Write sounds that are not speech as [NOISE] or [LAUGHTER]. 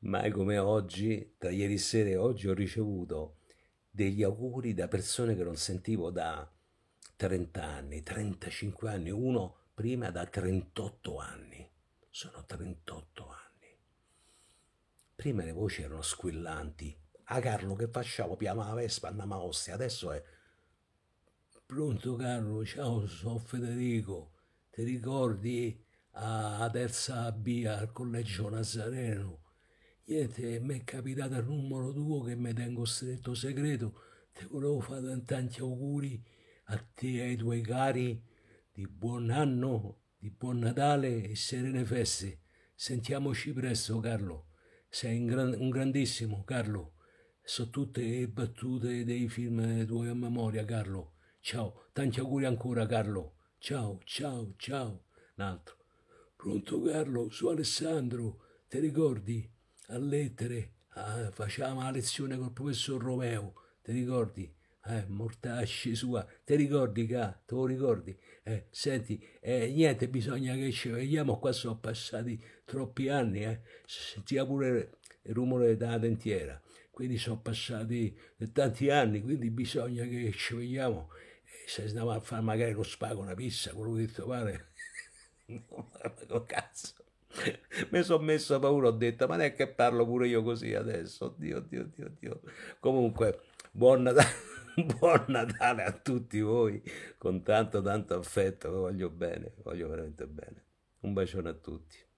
Mai come oggi, tra ieri sera e oggi, ho ricevuto degli auguri da persone che non sentivo da 30 anni, 35 anni, uno prima da 38 anni. Sono 38 anni. Prima le voci erano squillanti. A Carlo che facciamo? Piama la Vespa, andiamo a Ostia. Adesso è... Pronto Carlo, ciao, sono Federico. Ti ricordi a terza B al collegio Nazareno. Niente, mi è capitato il numero tuo che mi tengo stretto segreto. Ti volevo fare tanti auguri a te e ai tuoi cari di buon anno, di buon Natale e serene feste. Sentiamoci presto, Carlo. Sei un, gran, un grandissimo, Carlo. So tutte le battute dei film tuoi a memoria, Carlo. Ciao, tanti auguri ancora, Carlo. Ciao, ciao, ciao. Un altro. Pronto Carlo, su Alessandro, ti ricordi? A lettere, ah, facciamo la lezione col professor Romeo, ti ricordi? Eh, mortacci sua, ti ricordi ca? Te lo ricordi? Eh, senti, eh, niente, bisogna che ci vediamo, qua sono passati troppi anni, eh. Sentiva pure il rumore della dentiera, quindi sono passati tanti anni, quindi bisogna che ci vediamo. Eh, se andiamo a fare magari lo spago, una pizza, quello che ti pare. [LAUGHS] cazzo. Mi sono messo paura, ho detto, ma non è che parlo pure io così adesso, oddio, oddio, oddio, oddio. Comunque, buon Natale [LAUGHS] buon Natale a tutti voi con tanto tanto affetto, voglio bene, voglio veramente bene. Un bacione a tutti.